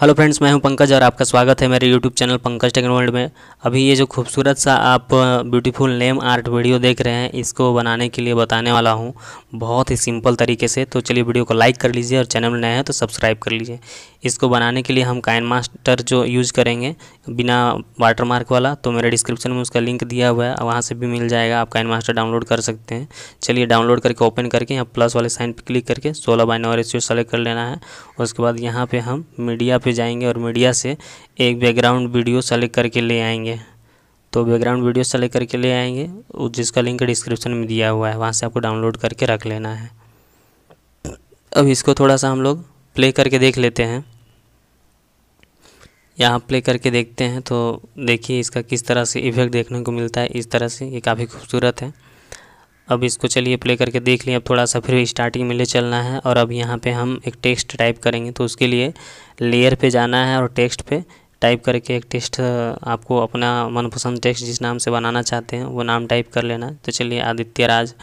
hello friends मैं हूं पंकज और आपका स्वागत है मेरे यूट्यूब चैनल पंकज टेक्न वर्ल्ड में अभी ये जो खूबसूरत सा आप ब्यूटीफुल नेम आर्ट वीडियो देख रहे हैं इसको बनाने के लिए बताने वाला हूं बहुत ही सिंपल तरीके से तो चलिए वीडियो को लाइक कर लीजिए और चैनल नया नए हैं तो सब्सक्राइब कर लीजिए इसको बनाने के लिए हम काइन मास्टर जो यूज़ करेंगे बिना वाटरमार्क वाला तो मेरे डिस्क्रिप्शन में उसका लिंक दिया हुआ है वहाँ से भी मिल जाएगा आप काइन मास्टर डाउनलोड कर सकते हैं चलिए डाउनलोड करके ओपन करके यहाँ प्लस वाले साइन पर क्लिक करके सोलह बाई नौ रेशियो सेलेक्ट कर लेना है उसके बाद यहाँ पर हम मीडिया पे जाएंगे और मीडिया से एक बैकग्राउंड वीडियो सेलेक्ट करके ले आएंगे तो बैकग्राउंड वीडियो सेलेक्ट करके ले आएंगे जिसका लिंक डिस्क्रिप्शन में दिया हुआ है वहाँ से आपको डाउनलोड करके रख लेना है अब इसको थोड़ा सा हम लोग प्ले करके देख लेते हैं यहाँ प्ले करके देखते हैं तो देखिए इसका किस तरह से इफेक्ट देखने को मिलता है इस तरह से ये काफ़ी खूबसूरत है अब इसको चलिए प्ले करके देख लें अब थोड़ा सा फिर स्टार्टिंग में ले चलना है और अब यहाँ पे हम एक टेक्स्ट टाइप करेंगे तो उसके लिए लेयर पे जाना है और टेक्स्ट पे टाइप करके एक टेक्स्ट आपको अपना मनपसंद टेक्स्ट जिस नाम से बनाना चाहते हैं वो नाम टाइप कर लेना तो चलिए आदित्य राज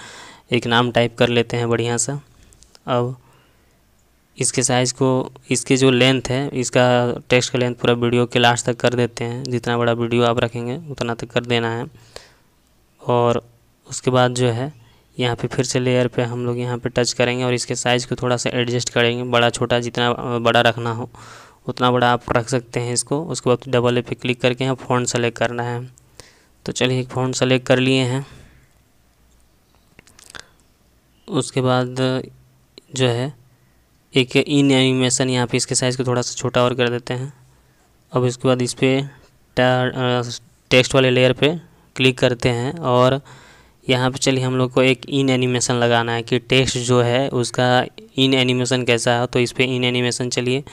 एक नाम टाइप कर लेते हैं बढ़िया सा अब इसके साइज़ को इसके जो लेंथ है इसका टेक्स्ट का लेंथ पूरा वीडियो के लास्ट तक कर देते हैं जितना बड़ा वीडियो आप रखेंगे उतना तक कर देना है और उसके बाद जो है यहाँ पे फिर से लेयर पे हम लोग यहाँ पे टच करेंगे और इसके साइज़ को थोड़ा सा एडजस्ट करेंगे बड़ा छोटा जितना बड़ा रखना हो उतना बड़ा आप रख सकते हैं इसको उसके बाद डबल ए पे क्लिक करके यहाँ फ़ोन सेलेक्ट करना है तो चलिए फ़ोन सेलेक्ट कर लिए हैं उसके बाद जो है एक इन एनिमेशन यहाँ पे इसके साइज़ को थोड़ा सा छोटा और कर देते हैं अब इसके बाद इस पर टेक्स्ट वाले लेयर पे क्लिक करते हैं और यहाँ पे चलिए हम लोग को एक इन एनिमेशन लगाना है कि टेक्स्ट जो है उसका इन एनिमेशन कैसा हो तो इस पर इन एनिमेशन चलिए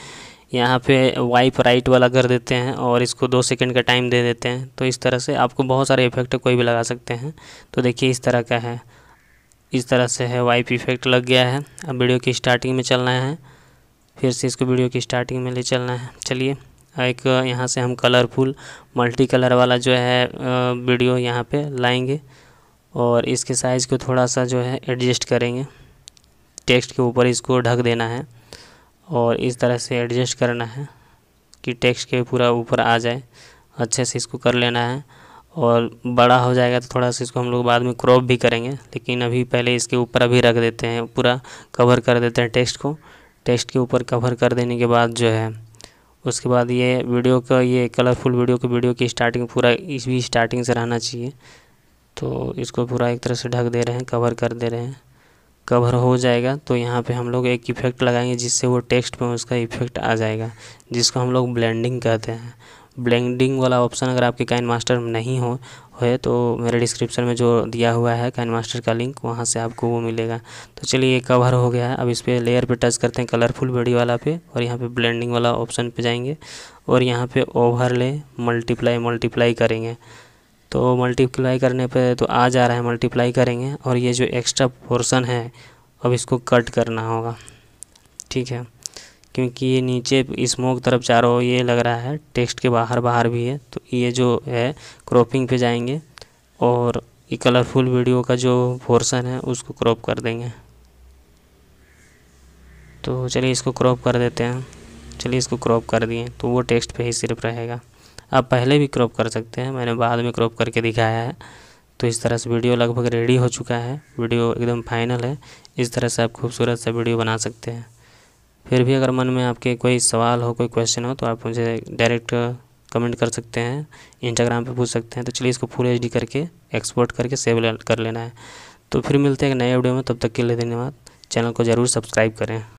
यहाँ पे वाइप राइट वाला कर देते हैं और इसको दो सेकंड का टाइम दे देते हैं तो इस तरह से आपको बहुत सारे इफेक्ट कोई भी लगा सकते हैं तो देखिए इस तरह का है इस तरह से है वाइप इफेक्ट लग गया है अब वीडियो की स्टार्टिंग में चलना है फिर से इसको वीडियो की स्टार्टिंग में ले चलना है चलिए एक यहाँ से हम कलरफुल मल्टी कलर वाला जो है वीडियो यहाँ पर लाएंगे और इसके साइज़ को थोड़ा सा जो है एडजस्ट करेंगे टेक्स्ट के ऊपर इसको ढक देना है और इस तरह से एडजस्ट करना है कि टेक्स्ट के पूरा ऊपर आ जाए अच्छे से इसको कर लेना है और बड़ा हो जाएगा तो थोड़ा सा इसको हम लोग बाद में क्रॉप भी करेंगे लेकिन अभी पहले इसके ऊपर अभी रख देते हैं पूरा कवर कर देते हैं टेक्स्ट को टेक्स्ट के ऊपर कवर कर देने के बाद जो है उसके बाद ये वीडियो का ये कलरफुल वीडियो के वीडियो की स्टार्टिंग पूरा इस भी स्टार्टिंग से रहना चाहिए तो इसको पूरा एक तरह से ढक दे रहे हैं कवर कर दे रहे हैं कवर हो जाएगा तो यहाँ पे हम लोग एक इफ़ेक्ट लगाएंगे जिससे वो टेक्स्ट में उसका इफ़ेक्ट आ जाएगा जिसको हम लोग ब्लेंडिंग कहते हैं ब्लेंडिंग वाला ऑप्शन अगर आपके काइन मास्टर में नहीं हो है तो मेरे डिस्क्रिप्शन में जो दिया हुआ है काइन मास्टर का लिंक वहाँ से आपको वो मिलेगा तो चलिए ये कवर हो गया है अब इस पर लेयर पर टच करते हैं कलरफुल बेडी वाला पे और यहाँ पे ब्लेंडिंग वाला ऑप्शन पे जाएंगे और यहाँ पे ओवरले मल्टीप्लाई मल्टीप्लाई करेंगे तो मल्टीप्लाई करने पे तो आ जा रहा है मल्टीप्लाई करेंगे और ये जो एक्स्ट्रा पोर्शन है अब इसको कट करना होगा ठीक है क्योंकि ये नीचे स्मोक तरफ चारों ये लग रहा है टेक्स्ट के बाहर बाहर भी है तो ये जो है क्रॉपिंग पे जाएंगे और ये कलरफुल वीडियो का जो पोर्सन है उसको क्रॉप कर देंगे तो चलिए इसको क्रॉप कर देते हैं चलिए इसको क्रॉप कर दिए तो वो टेक्स्ट पे ही सिर्फ रहेगा आप पहले भी क्रॉप कर सकते हैं मैंने बाद में क्रॉप करके दिखाया है तो इस तरह से वीडियो लगभग रेडी हो चुका है वीडियो एकदम फाइनल है इस तरह से आप खूबसूरत सा वीडियो बना सकते हैं फिर भी अगर मन में आपके कोई सवाल हो कोई क्वेश्चन हो तो आप मुझे डायरेक्ट कमेंट कर सकते हैं इंस्टाग्राम पे पूछ सकते हैं तो चलिए इसको फुल एच करके एक्सपोर्ट करके सेव कर लेना है तो फिर मिलते हैं एक नए वीडियो में तब तक के लिए धन्यवाद चैनल को ज़रूर सब्सक्राइब करें